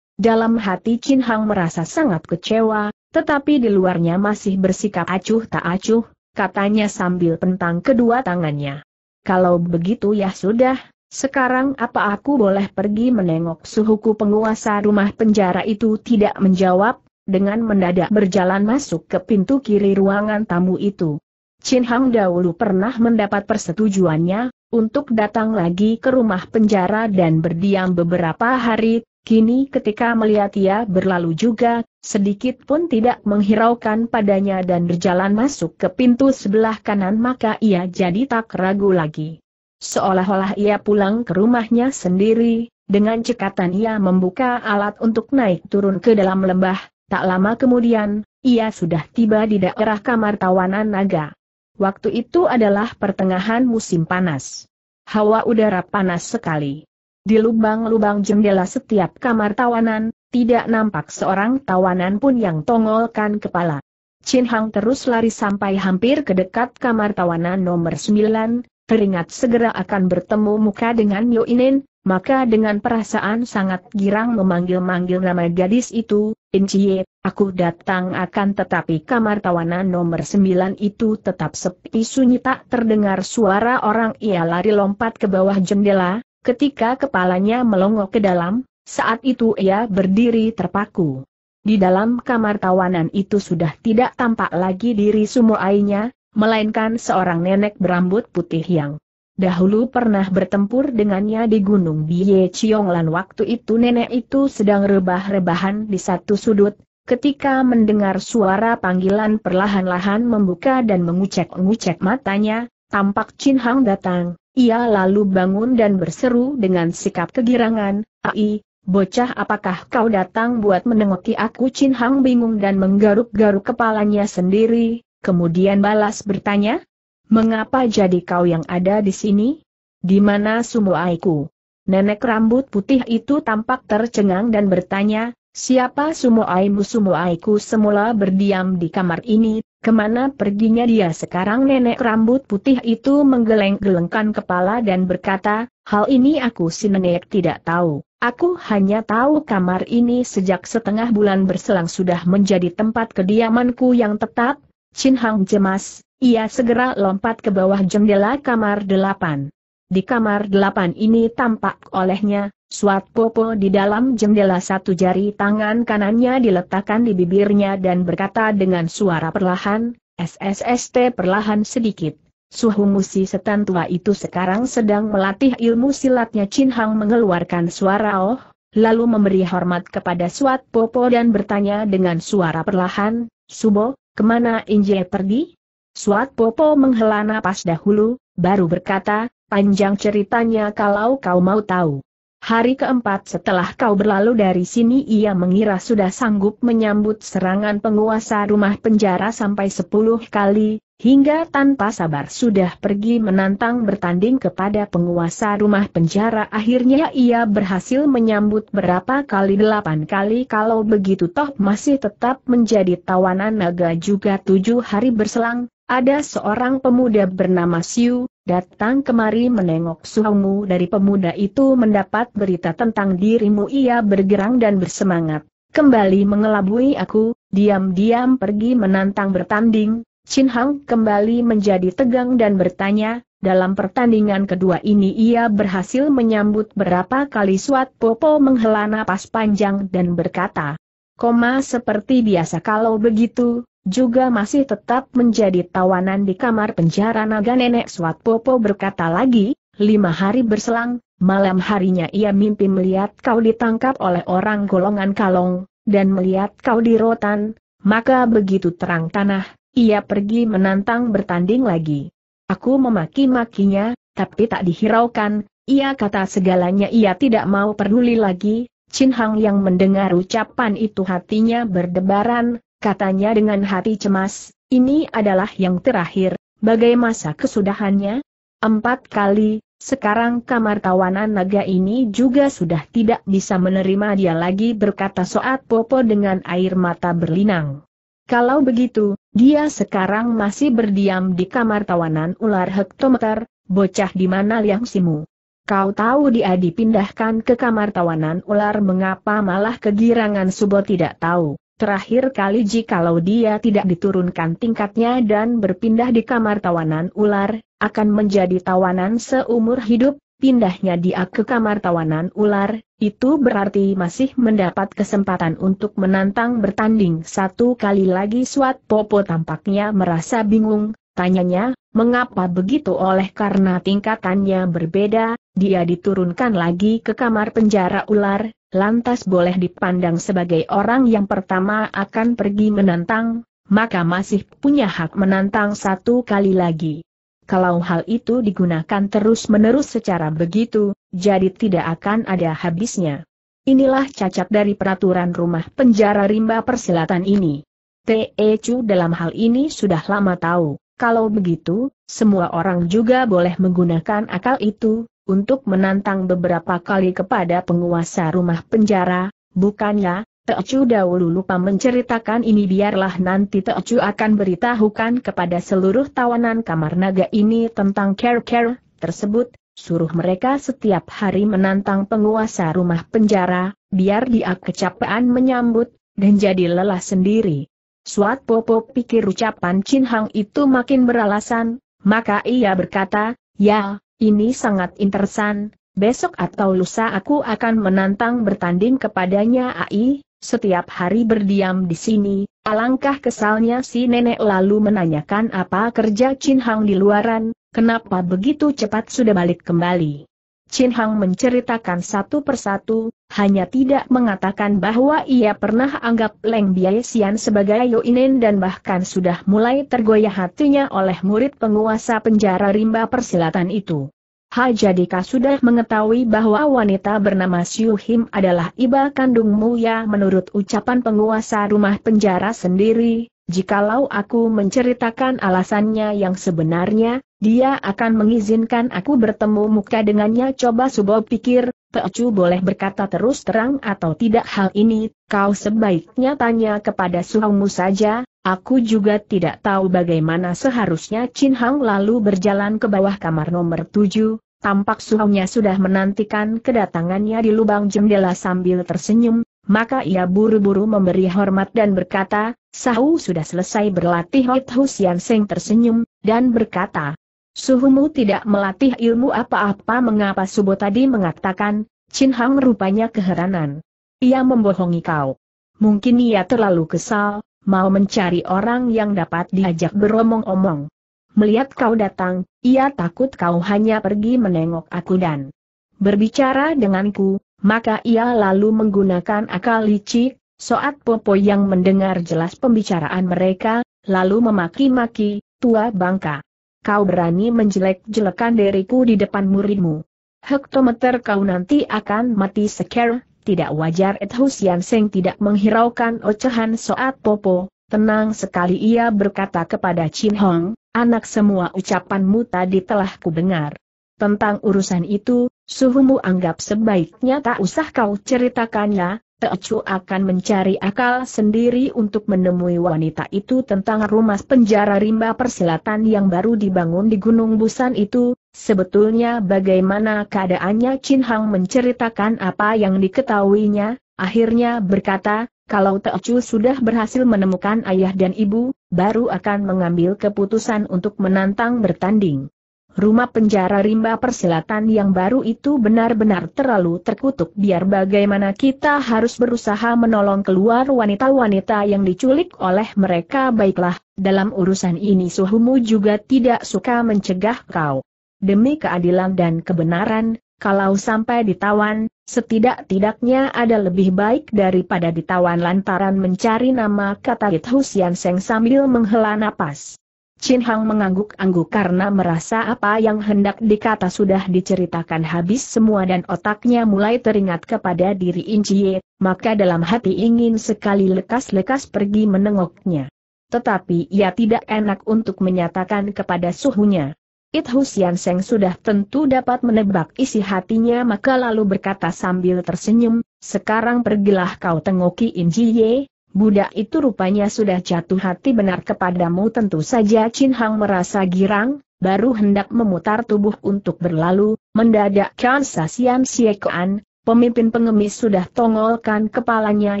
Dalam hati Chin Hang merasa sangat kecewa, tetapi di luarnya masih bersikap acuh tak acuh, katanya sambil pentang kedua tangannya. Kalau begitu ya sudah, sekarang apa aku boleh pergi menengok suhuku penguasa rumah penjara itu tidak menjawab, dengan mendadak berjalan masuk ke pintu kiri ruangan tamu itu. Chin Hang dahulu pernah mendapat persetujuannya, untuk datang lagi ke rumah penjara dan berdiam beberapa hari, Kini ketika melihat ia berlalu juga, sedikit pun tidak menghiraukan padanya dan berjalan masuk ke pintu sebelah kanan maka ia jadi tak ragu lagi. Seolah-olah ia pulang ke rumahnya sendiri, dengan cekatan ia membuka alat untuk naik turun ke dalam lembah, tak lama kemudian, ia sudah tiba di daerah kamar tawanan naga. Waktu itu adalah pertengahan musim panas. Hawa udara panas sekali. Di lubang-lubang jendela setiap kamar tawanan, tidak nampak seorang tawanan pun yang tongolkan kepala. Chin Hang terus lari sampai hampir ke dekat kamar tawanan nomor 9, teringat segera akan bertemu muka dengan Yo Inin, maka dengan perasaan sangat girang memanggil-manggil nama gadis itu, In Chie, aku datang akan tetapi kamar tawanan nomor 9 itu tetap sepi sunyi tak terdengar suara orang ia lari lompat ke bawah jendela, Ketika kepalanya melongok ke dalam, saat itu ia berdiri terpaku. Di dalam kamar tawanan itu sudah tidak tampak lagi diri Ainya, melainkan seorang nenek berambut putih yang dahulu pernah bertempur dengannya di Gunung Bie Chionglan waktu itu nenek itu sedang rebah-rebahan di satu sudut, ketika mendengar suara panggilan perlahan-lahan membuka dan mengucek-ngucek matanya, tampak Chin Hang datang, ia lalu bangun dan berseru dengan sikap kegirangan, Ai, bocah apakah kau datang buat menengoki aku Chin Hang bingung dan menggaruk-garuk kepalanya sendiri, kemudian balas bertanya, Mengapa jadi kau yang ada di sini? Di mana sumo aiku?" Nenek rambut putih itu tampak tercengang dan bertanya, Siapa sumo aimu sumo aiku semula berdiam di kamar ini, Kemana perginya dia sekarang nenek rambut putih itu menggeleng-gelengkan kepala dan berkata, hal ini aku si nenek tidak tahu. Aku hanya tahu kamar ini sejak setengah bulan berselang sudah menjadi tempat kediamanku yang tetap. Chin Hang jemas, ia segera lompat ke bawah jendela kamar delapan. Di kamar delapan ini tampak olehnya, Suat Popo di dalam jendela satu jari tangan kanannya diletakkan di bibirnya dan berkata dengan suara perlahan, SSST perlahan sedikit. Suhu Musi setan tua itu sekarang sedang melatih ilmu silatnya Chin Hang mengeluarkan suara oh, lalu memberi hormat kepada Suat Popo dan bertanya dengan suara perlahan, Subo, kemana Inje pergi? Suat Popo menghela napas dahulu, baru berkata, panjang ceritanya kalau kau mau tahu. Hari keempat setelah kau berlalu dari sini ia mengira sudah sanggup menyambut serangan penguasa rumah penjara sampai sepuluh kali, hingga tanpa sabar sudah pergi menantang bertanding kepada penguasa rumah penjara akhirnya ia berhasil menyambut berapa kali delapan kali kalau begitu toh masih tetap menjadi tawanan naga juga tujuh hari berselang, ada seorang pemuda bernama Siu, Datang kemari menengok suhumu dari pemuda itu mendapat berita tentang dirimu ia bergerang dan bersemangat. Kembali mengelabui aku, diam-diam pergi menantang bertanding, Chin Hang kembali menjadi tegang dan bertanya, dalam pertandingan kedua ini ia berhasil menyambut berapa kali Suat Popo menghela napas panjang dan berkata, Koma seperti biasa kalau begitu, juga masih tetap menjadi tawanan di kamar penjara naga nenek Swat Popo berkata lagi, lima hari berselang, malam harinya ia mimpi melihat kau ditangkap oleh orang golongan kalong, dan melihat kau di rotan, maka begitu terang tanah, ia pergi menantang bertanding lagi. Aku memaki-makinya, tapi tak dihiraukan, ia kata segalanya ia tidak mau peduli lagi, Chin Hang yang mendengar ucapan itu hatinya berdebaran, katanya dengan hati cemas, ini adalah yang terakhir, bagai masa kesudahannya? Empat kali, sekarang kamar tawanan naga ini juga sudah tidak bisa menerima dia lagi berkata Soat Popo dengan air mata berlinang. Kalau begitu, dia sekarang masih berdiam di kamar tawanan ular hektometer, bocah di mana liang simu. Kau tahu dia dipindahkan ke kamar tawanan ular mengapa malah kegirangan Subo tidak tahu. Terakhir kali jikalau dia tidak diturunkan tingkatnya dan berpindah di kamar tawanan ular, akan menjadi tawanan seumur hidup, pindahnya dia ke kamar tawanan ular, itu berarti masih mendapat kesempatan untuk menantang bertanding satu kali lagi Swat Popo tampaknya merasa bingung, tanyanya, mengapa begitu oleh karena tingkatannya berbeda, dia diturunkan lagi ke kamar penjara ular, lantas boleh dipandang sebagai orang yang pertama akan pergi menantang, maka masih punya hak menantang satu kali lagi. Kalau hal itu digunakan terus-menerus secara begitu, jadi tidak akan ada habisnya. Inilah cacat dari peraturan rumah penjara rimba persilatan ini. T.E. Chu dalam hal ini sudah lama tahu, kalau begitu, semua orang juga boleh menggunakan akal itu, untuk menantang beberapa kali kepada penguasa rumah penjara, bukannya, Teocu dahulu lupa menceritakan ini biarlah nanti Teocu akan beritahukan kepada seluruh tawanan kamar naga ini tentang care-care tersebut, suruh mereka setiap hari menantang penguasa rumah penjara, biar dia kecapean menyambut, dan jadi lelah sendiri. Suat Popo pikir ucapan Chin Hang itu makin beralasan, maka ia berkata, ya, ini sangat interesan, besok atau lusa aku akan menantang bertanding kepadanya AI, setiap hari berdiam di sini, alangkah kesalnya si nenek lalu menanyakan apa kerja Chin Hang di luaran, kenapa begitu cepat sudah balik kembali. Chin Hang menceritakan satu persatu, hanya tidak mengatakan bahwa ia pernah anggap Leng Xian sebagai Yoinen dan bahkan sudah mulai tergoyah hatinya oleh murid penguasa penjara rimba persilatan itu. Ha jadika sudah mengetahui bahwa wanita bernama Siu Him adalah iba kandungmu ya menurut ucapan penguasa rumah penjara sendiri, jikalau aku menceritakan alasannya yang sebenarnya, dia akan mengizinkan aku bertemu muka dengannya coba Subo pikir, Teocu boleh berkata terus terang atau tidak hal ini, kau sebaiknya tanya kepada suhamu saja, aku juga tidak tahu bagaimana seharusnya Chin Hang lalu berjalan ke bawah kamar nomor tujuh. tampak suhunya sudah menantikan kedatangannya di lubang jendela sambil tersenyum, maka ia buru-buru memberi hormat dan berkata, Sahu sudah selesai berlatih Hot Yang Seng tersenyum, dan berkata, Suhumu tidak melatih ilmu apa-apa mengapa Subo tadi mengatakan, Chin Hang rupanya keheranan. Ia membohongi kau. Mungkin ia terlalu kesal, mau mencari orang yang dapat diajak beromong-omong. Melihat kau datang, ia takut kau hanya pergi menengok aku dan berbicara denganku, maka ia lalu menggunakan akal licik, soat Popo yang mendengar jelas pembicaraan mereka, lalu memaki-maki, tua bangka kau berani menjelek-jelekan diriku di depan muridmu. Hektometer kau nanti akan mati seker, tidak wajar Et Husian Seng tidak menghiraukan ocehan soat Popo, tenang sekali ia berkata kepada Chin Hong, anak semua ucapanmu tadi telah kudengar. Tentang urusan itu, suhumu anggap sebaiknya tak usah kau ceritakannya, Teocu akan mencari akal sendiri untuk menemui wanita itu tentang rumah penjara rimba persilatan yang baru dibangun di Gunung Busan itu, sebetulnya bagaimana keadaannya Chin Hang menceritakan apa yang diketahuinya, akhirnya berkata, kalau Teocu sudah berhasil menemukan ayah dan ibu, baru akan mengambil keputusan untuk menantang bertanding. Rumah penjara rimba persilatan yang baru itu benar-benar terlalu terkutuk biar bagaimana kita harus berusaha menolong keluar wanita-wanita yang diculik oleh mereka baiklah, dalam urusan ini suhumu juga tidak suka mencegah kau. Demi keadilan dan kebenaran, kalau sampai ditawan, setidak-tidaknya ada lebih baik daripada ditawan lantaran mencari nama kata Hit Husian Seng sambil menghela napas. Chin Hang mengangguk-angguk karena merasa apa yang hendak dikata sudah diceritakan habis semua dan otaknya mulai teringat kepada diri Incie, maka dalam hati ingin sekali lekas-lekas pergi menengoknya. Tetapi ia tidak enak untuk menyatakan kepada suhunya. It Husian Seng sudah tentu dapat menebak isi hatinya maka lalu berkata sambil tersenyum, sekarang pergilah kau tengoki Injiye, Budak itu rupanya sudah jatuh hati benar kepadamu tentu saja Chin Hang merasa girang, baru hendak memutar tubuh untuk berlalu, mendadak Kan Sasian Siekoan, pemimpin pengemis sudah tongolkan kepalanya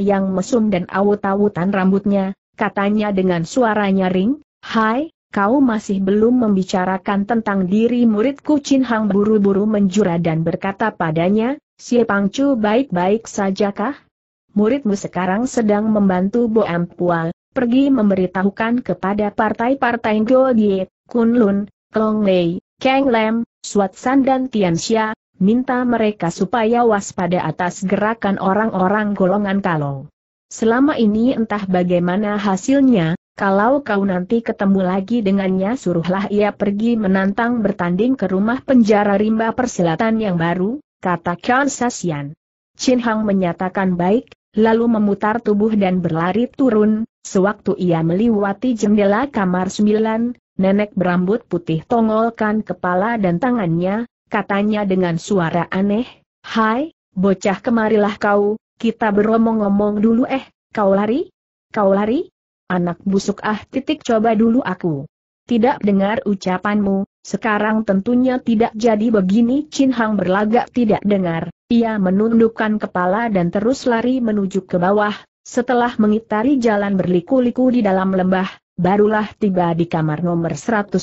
yang mesum dan awut-awutan rambutnya, katanya dengan suara nyaring, Hai, kau masih belum membicarakan tentang diri muridku Chin Hang buru-buru menjura dan berkata padanya, Pangcu baik-baik sajakah? muridmu sekarang sedang membantu Bo Ampua, pergi memberitahukan kepada partai-partai Goldie, Kunlun, Klong Lei, Kang Lem, San dan Tianxia, minta mereka supaya waspada atas gerakan orang-orang golongan kalong. Selama ini entah bagaimana hasilnya, kalau kau nanti ketemu lagi dengannya suruhlah ia pergi menantang bertanding ke rumah penjara rimba persilatan yang baru, kata Kyan Sasian. Chin Hang menyatakan baik, lalu memutar tubuh dan berlari turun, sewaktu ia meliwati jendela kamar sembilan, nenek berambut putih tongolkan kepala dan tangannya, katanya dengan suara aneh, Hai, bocah kemarilah kau, kita beromong-omong dulu eh, kau lari? Kau lari? Anak busuk ah titik coba dulu aku. Tidak dengar ucapanmu, sekarang tentunya tidak jadi begini Chin Hang berlagak tidak dengar, ia menundukkan kepala dan terus lari menuju ke bawah, setelah mengitari jalan berliku-liku di dalam lembah, barulah tiba di kamar nomor 105,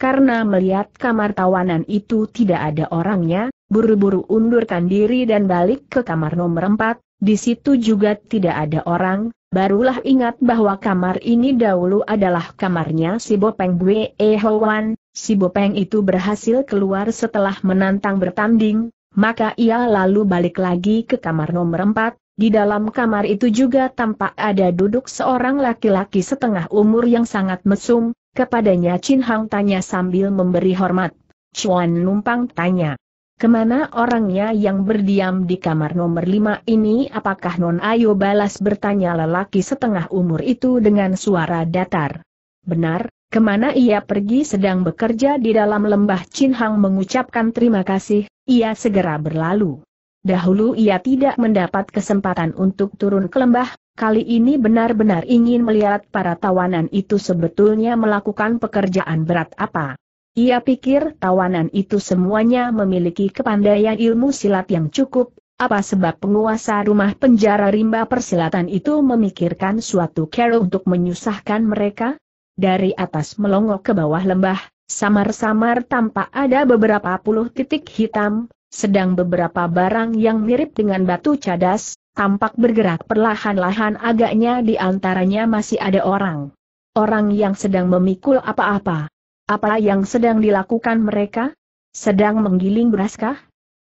karena melihat kamar tawanan itu tidak ada orangnya, buru-buru undurkan diri dan balik ke kamar nomor 4, di situ juga tidak ada orang, barulah ingat bahwa kamar ini dahulu adalah kamarnya si Bopeng Bwe Hoan, si Bopeng itu berhasil keluar setelah menantang bertanding, maka ia lalu balik lagi ke kamar nomor empat. di dalam kamar itu juga tampak ada duduk seorang laki-laki setengah umur yang sangat mesum, kepadanya Chin Hang tanya sambil memberi hormat. Chuan numpang tanya. Kemana orangnya yang berdiam di kamar nomor lima ini apakah Non Ayo balas bertanya lelaki setengah umur itu dengan suara datar. Benar, Kemana ia pergi sedang bekerja di dalam lembah Chin Hang mengucapkan terima kasih, ia segera berlalu. Dahulu ia tidak mendapat kesempatan untuk turun ke lembah, kali ini benar-benar ingin melihat para tawanan itu sebetulnya melakukan pekerjaan berat apa. Ia pikir tawanan itu semuanya memiliki kepandaian ilmu silat yang cukup, apa sebab penguasa rumah penjara rimba persilatan itu memikirkan suatu cara untuk menyusahkan mereka? dari atas melongok ke bawah lembah, samar-samar tampak ada beberapa puluh titik hitam, sedang beberapa barang yang mirip dengan batu cadas, tampak bergerak perlahan-lahan agaknya di antaranya masih ada orang. Orang yang sedang memikul apa-apa. Apa yang sedang dilakukan mereka? Sedang menggiling beraskah?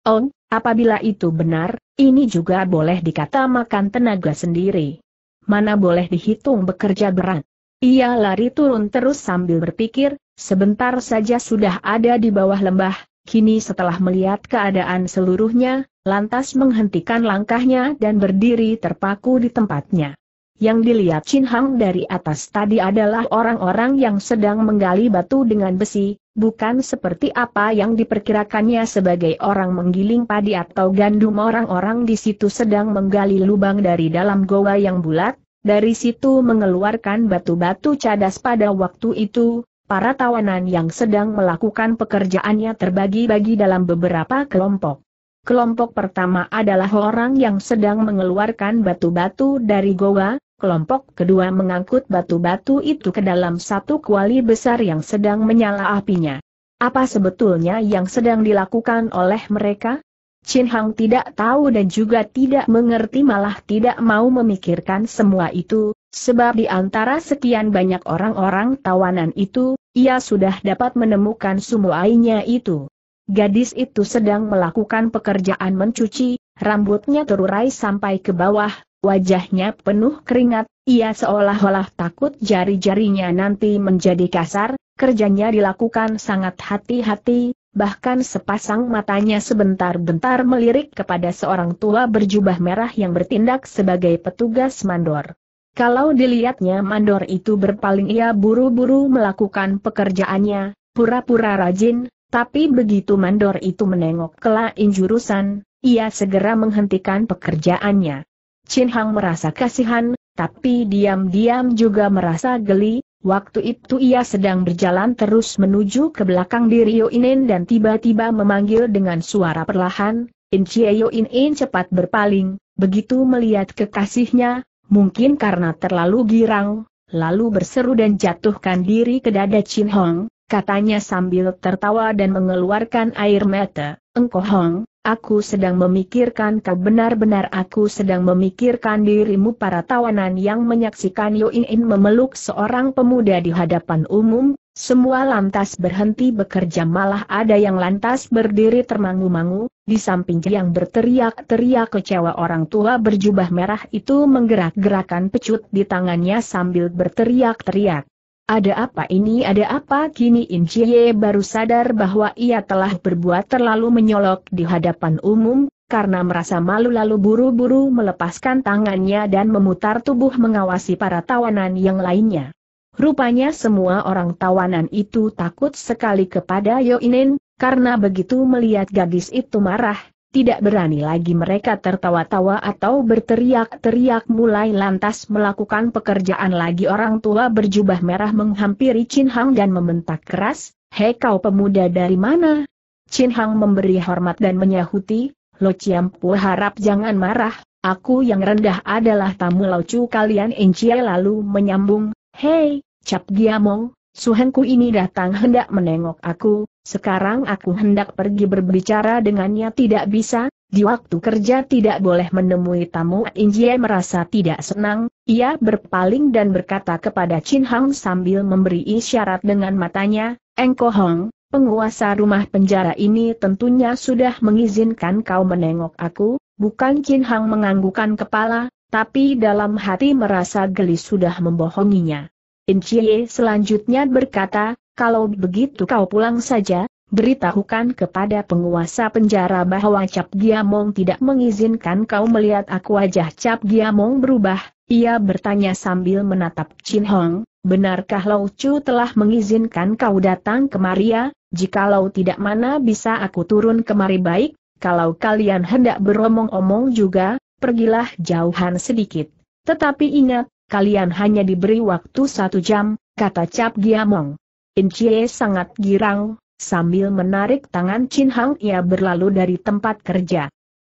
Oh, apabila itu benar, ini juga boleh dikata makan tenaga sendiri. Mana boleh dihitung bekerja berat. Ia lari turun terus sambil berpikir, sebentar saja sudah ada di bawah lembah, kini setelah melihat keadaan seluruhnya, lantas menghentikan langkahnya dan berdiri terpaku di tempatnya. Yang dilihat Chin Hang dari atas tadi adalah orang-orang yang sedang menggali batu dengan besi, bukan seperti apa yang diperkirakannya sebagai orang menggiling padi atau gandum orang-orang di situ sedang menggali lubang dari dalam goa yang bulat, dari situ mengeluarkan batu-batu cadas pada waktu itu, para tawanan yang sedang melakukan pekerjaannya terbagi-bagi dalam beberapa kelompok. Kelompok pertama adalah orang yang sedang mengeluarkan batu-batu dari goa, kelompok kedua mengangkut batu-batu itu ke dalam satu kuali besar yang sedang menyala apinya. Apa sebetulnya yang sedang dilakukan oleh mereka? Chin Hang tidak tahu dan juga tidak mengerti malah tidak mau memikirkan semua itu, sebab di antara sekian banyak orang-orang tawanan itu, ia sudah dapat menemukan sumuainya itu. Gadis itu sedang melakukan pekerjaan mencuci, rambutnya terurai sampai ke bawah, wajahnya penuh keringat, ia seolah-olah takut jari-jarinya nanti menjadi kasar, kerjanya dilakukan sangat hati-hati, bahkan sepasang matanya sebentar-bentar melirik kepada seorang tua berjubah merah yang bertindak sebagai petugas mandor. Kalau dilihatnya mandor itu berpaling ia buru-buru melakukan pekerjaannya, pura-pura rajin, tapi begitu mandor itu menengok ke lain jurusan, ia segera menghentikan pekerjaannya. Chin Hang merasa kasihan, tapi diam-diam juga merasa geli, Waktu itu ia sedang berjalan terus menuju ke belakang di Rio Inin dan tiba-tiba memanggil dengan suara perlahan, Inchieyo inin cepat berpaling, begitu melihat kekasihnya, mungkin karena terlalu girang, lalu berseru dan jatuhkan diri ke dada Chin Hong, katanya sambil tertawa dan mengeluarkan air mata, Engko Hong, Aku sedang memikirkan kau benar-benar aku sedang memikirkan dirimu para tawanan yang menyaksikan In memeluk seorang pemuda di hadapan umum, semua lantas berhenti bekerja malah ada yang lantas berdiri termangu-mangu, di samping yang berteriak-teriak kecewa orang tua berjubah merah itu menggerak-gerakan pecut di tangannya sambil berteriak-teriak. Ada apa ini ada apa kini Chie baru sadar bahwa ia telah berbuat terlalu menyolok di hadapan umum, karena merasa malu lalu buru-buru melepaskan tangannya dan memutar tubuh mengawasi para tawanan yang lainnya. Rupanya semua orang tawanan itu takut sekali kepada Yoinen, karena begitu melihat gadis itu marah, tidak berani lagi mereka tertawa-tawa atau berteriak-teriak mulai lantas melakukan pekerjaan lagi orang tua berjubah merah menghampiri Chin Hang dan membentak keras, Hei kau pemuda dari mana? Chin Hang memberi hormat dan menyahuti, Lo Ciampu harap jangan marah, aku yang rendah adalah tamu laucu kalian Encie lalu menyambung, Hei, Cap Giamong, Suhanku ini datang hendak menengok aku, sekarang aku hendak pergi berbicara dengannya tidak bisa, di waktu kerja tidak boleh menemui tamu Injie merasa tidak senang, ia berpaling dan berkata kepada Chin Hang sambil memberi isyarat dengan matanya, Engko Hong, penguasa rumah penjara ini tentunya sudah mengizinkan kau menengok aku, bukan Chin Hang menganggukan kepala, tapi dalam hati merasa geli sudah membohonginya. Inciye selanjutnya berkata, kalau begitu kau pulang saja, beritahukan kepada penguasa penjara bahwa Cap Giamong tidak mengizinkan kau melihat aku wajah Cap Giamong berubah, ia bertanya sambil menatap Chin Hong, benarkah Lau Chu telah mengizinkan kau datang Maria? Maria, ya? jikalau tidak mana bisa aku turun kemari baik, kalau kalian hendak beromong-omong juga, pergilah jauhan sedikit. Tetapi ingat, kalian hanya diberi waktu satu jam, kata Cap Giamong. Incie sangat girang, sambil menarik tangan Chin Hang ia berlalu dari tempat kerja.